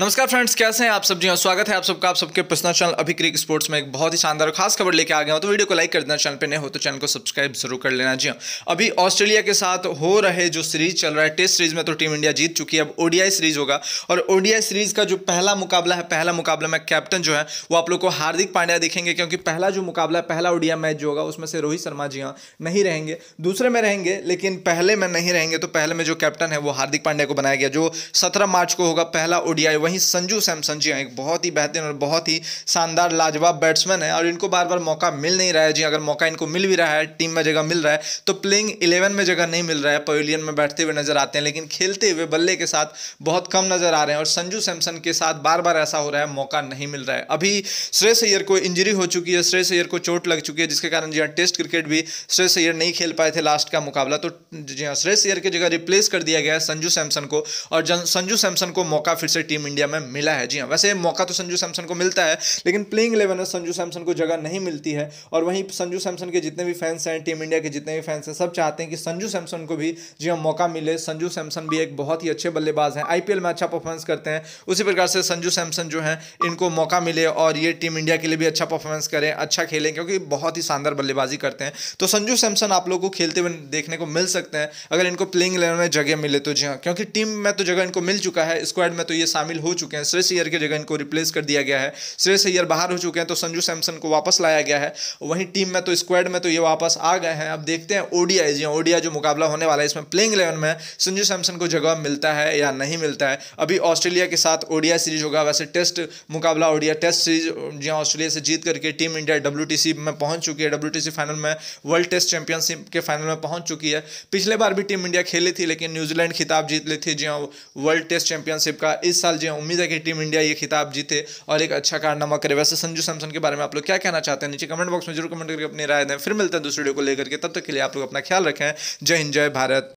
नमस्कार फ्रेंड्स कैसे हैं आप सब जी हाँ स्वागत है आप सबका आप सबके पर्सनल चैनल अभी क्रिक स्पोर्ट्स में एक बहुत ही शानदार और खास खबर लेके आ गया हूं तो वीडियो को लाइक कर देना चैनल पे नहीं हो तो चैनल को सब्सक्राइब जरूर कर लेना जी हाँ, अभी ऑस्ट्रेलिया के साथ हो रहे जो सीरीज चल रहा है टेस्ट सीरीज में तो टीम इंडिया जीत चुकी है अब ओडीआई सीरीज होगा और ओडीआई सीरीज का जो पहला मुकाबला है पहला मुकाबला में कैप्टन जो है वो आप लोग को हार्दिक पांड्या देखेंगे क्योंकि पहला जो मुकाबला है पहला ओडिया मैच जो होगा उसमें से रोहित शर्मा जी हाँ नहीं रहेंगे दूसरे में रहेंगे लेकिन पहले में नहीं रहेंगे तो पहले में जो कैप्टन है वो हार्दिक पांड्या को बनाया गया जो सत्रह मार्च को होगा पहला ओडीआई वहीं संजू सैमसन जी हैं एक बहुत ही बेहतरीन और बहुत ही शानदार लाजवाब बैट्समैन है और इनको बार बार मौका मिल नहीं रहा है जी अगर मौका इनको मिल भी रहा है टीम में जगह मिल रहा है तो प्लेइंग इलेवन में जगह नहीं मिल रहा है पवेलियन में बैठते हुए नजर आते हैं लेकिन खेलते हुए बल्ले के साथ बहुत कम नजर आ रहे हैं और संजू सैमसन के साथ बार बार ऐसा हो रहा है मौका नहीं मिल रहा है अभी श्रेष अय्यर को इंजरी हो चुकी है श्रेष अय्यर को चोट लग चुकी है जिसके कारण जी टेस्ट हाँ, क्रिकेट भी श्रेष अय्यर नहीं खेल पाए थे लास्ट का मुकाबला तो जी हाँ अय्यर की जगह रिप्लेस कर दिया गया है संजू सैमसन को और संजू सैमसन को मौका फिर से टीम इंडिया इंडिया में मिला है जी हाँ वैसे मौका तो संजू सैमसन को मिलता है लेकिन प्लेइंग इलेवन में संजू सैमसन को जगह नहीं मिलती है और वहीं संजू सैमसन के जितने भी फैंस हैं टीम इंडिया के जितने भी फैंस हैं सब चाहते हैं कि संजू सैमसन को भी जी हाँ मौका मिले संजू सैमसन भी एक बहुत ही अच्छे बल्लेबाज हैं आईपीएल में अच्छा परफॉर्मेंस करते हैं उसी प्रकार से संजू सैमसन जो है इनको मौका मिले और ये टीम इंडिया के लिए भी अच्छा परफॉर्मेंस करें अच्छा खेलें क्योंकि बहुत ही शानदार बल्लेबाजी करते हैं तो संजू सैमसन आप लोगों को खेलते हुए देखने को मिल सकते हैं अगर इनको प्लेइंग इलेवन में जगह मिले तो जी हाँ क्योंकि टीम में तो जगह इनको मिल चुका है स्क्वाड में तो ये शामिल हो हो चुके हैं श्रेयस अय्यर की जगह इनको रिप्लेस कर दिया गया है श्रेयस अय्यर बाहर हो चुके हैं तो संजू सैमसन को वापस लाया गया है वहीं टीम में तो स्क्वाड में तो ये वापस आ गए हैं अब देखते हैं ओडीआई जी जो मुकाबला होने वाला है इसमें प्लेइंग इलेवन में संजू सैमसन को जगह मिलता है या नहीं मिलता है अभी ऑस्ट्रेलिया के साथ ओडिया सीरीज होगा वैसे टेस्ट मुकाबला ओडिया टेस्ट सीरीज जी ऑस्ट्रेलिया से जीत करके टीम इंडिया डब्ल्यू में पहुंच चुकी है डब्ल्यू फाइनल में वर्ल्ड टेस्ट चैंपियनशिप के फाइनल में पहुंच चुकी है पिछले बार भी टीम इंडिया खेली थी लेकिन न्यूजीलैंड खिताब जीत ली थी जी वर्ल्ड टेस्ट चैंपियनशिप का इस साल जी हैं उम्मीद है कि टीम इंडिया ये खिताब जीते और एक अच्छा कारनामा करे वैसे संजू सैमसन के बारे में आप लोग क्या कहना चाहते हैं नीचे कमेंट बॉक्स में जरूर कमेंट करके अपनी राय दें फिर मिलते हैं दूसरी वीडियो को लेकर के तब तक के लिए आप लोग अपना ख्याल रखें जय हिंद जय भारत